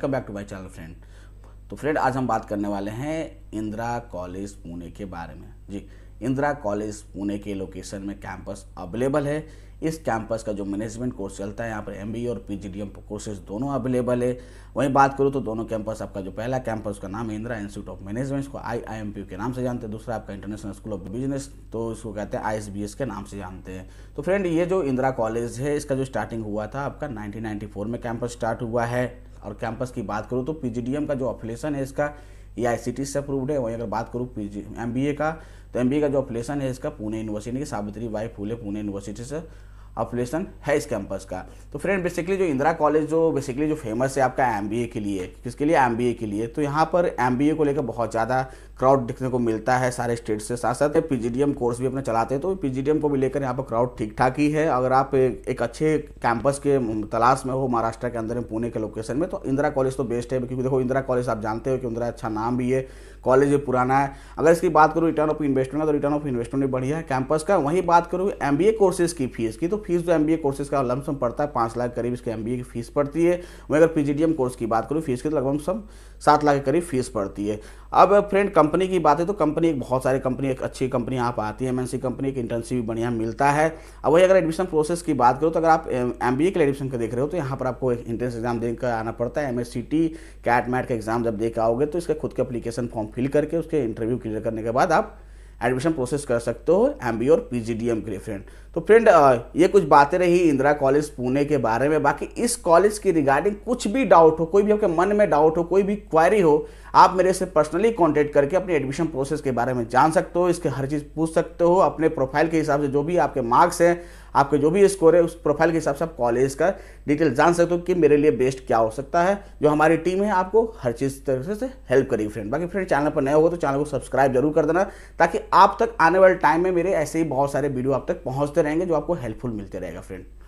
welcome back to my channel friend तो friend आज हम बात करने वाले हैं इंदिरा कॉलेज पुणे के बारे में जी इंदिरा कॉलेज पुणे के लोकेशन में कैंपस अवेलेबल है इस कैंपस का जो मैनेजमेंट कोर्स चलता है यहाँ पर एमबीए और पीजीडीएम कोर्सेज दोनों अवेलेबल है वहीं बात करूँ तो दोनों कैंपस आपका जो पहला कैंपस का नाम है इंदिरा इंस्टीट्यूट ऑफ मैनेजमेंट को आई के नाम से जानते हैं दूसरा आपका इंटरनेशनल स्कूल ऑफ बिजनेस तो इसको कहते हैं आई के नाम से जानते हैं तो फ्रेंड ये जो इंदिरा कॉलेज है इसका जो स्टार्टिंग हुआ था आपका नाइनटीन में कैंपस स्टार्ट हुआ है और कैंपस की बात करूँ तो पीजीडीएम का जो ऑफिलेशन है इसका ये आई से अप्रूव्ड है वहीं अगर बात करूँ पी जी एम का तो एम का जो ऑफिलेशन है इसका पुणे यूनिवर्सिटी सावित्री बाई फूले पुणे यूनिवर्सिटी से अफिलेशन है इस कैंपस का तो फ्रेंड बेसिकली जो इंदिरा कॉलेज जो बेसिकली जो फेमस है आपका एम के लिए किसके लिए एम के लिए तो यहाँ पर एम को लेकर बहुत ज़्यादा क्राउड देखने को मिलता है सारे स्टेट से साथ साथ पी कोर्स भी अपना चलाते हैं तो पी को भी लेकर यहाँ पर क्राउड ठीक ठाक ही है अगर आप एक अच्छे कैंपस के तलाश में हो महाराष्ट्र के अंदर में पुणे के लोकेशन में तो इंदिरा कॉलेज तो बेस्ट है क्योंकि देखो इंदिरा कॉलेज आप जानते हो कि इंदिरा अच्छा नाम भी है कॉलेज पुराना है अगर इसकी बात करूँ रिटर्न ऑफ इन्वेस्टमेंट का तो रिटर्न ऑफ इन्वेस्टमेंट भी बढ़िया है कैंपस का वहीं बात करूँ एम कोर्सेज की फीस की तो फीस जो ए कोर्सेज का लमसम पड़ता है पाँच लाख करीब इसके एमबीए की फीस पड़ती है वहीं अगर पीजीडीएम कोर्स की बात करूँ फीस की तो लगभग सम सात लाख के करीब फीस पड़ती है अब फ्रेंड कंपनी की बात है तो कंपनी एक बहुत सारी कंपनी एक अच्छी कंपनी आप आती है एम सी कंपनी एक इंटर्नशिप भी बढ़िया मिलता है अब वही अगर एडमिशन प्रोसेस की बात करो तो अगर आप एम बी ए के लिए एडमिशन का देख रहे हो तो यहाँ पर आपको एक इंट्रेंस एग्जाम देकर आना पड़ता है M S C T CAT MAT का एग्जाम जब देकर आओगे तो इसका खुद का अपलीकेशन फॉर्म फिल करके उसके इंटरव्यू क्लियर करने के बाद आप एडमिशन प्रोसेस कर सकते हो एम बी और पी के लिए फ्रेंड तो फ्रेंड ये कुछ बातें रही इंदिरा कॉलेज पुणे के बारे में बाकी इस कॉलेज की रिगार्डिंग कुछ भी डाउट हो कोई भी आपके मन में डाउट हो कोई भी क्वायरी हो आप मेरे से पर्सनली कॉन्टेक्ट करके अपने एडमिशन प्रोसेस के बारे में जान सकते हो इसके हर चीज़ पूछ सकते हो अपने प्रोफाइल के हिसाब से जो भी आपके मार्क्स हैं आपके जो भी स्कोर है उस प्रोफाइल के हिसाब से आप कॉलेज का डिटेल जान सकते हो कि मेरे लिए बेस्ट क्या हो सकता है जो हमारी टीम है आपको हर चीज़ तरह से हेल्प करेगी फ्रेंड बाकी फ्रेंड चैनल पर नए हो तो चैनल को सब्सक्राइब जरूर कर देना ताकि आप तक आने वाले टाइम में मेरे ऐसे ही बहुत सारे वीडियो आप तक पहुँचते रहेंगे जो आपको हेल्पफुल मिलते रहेगा फ्रेंड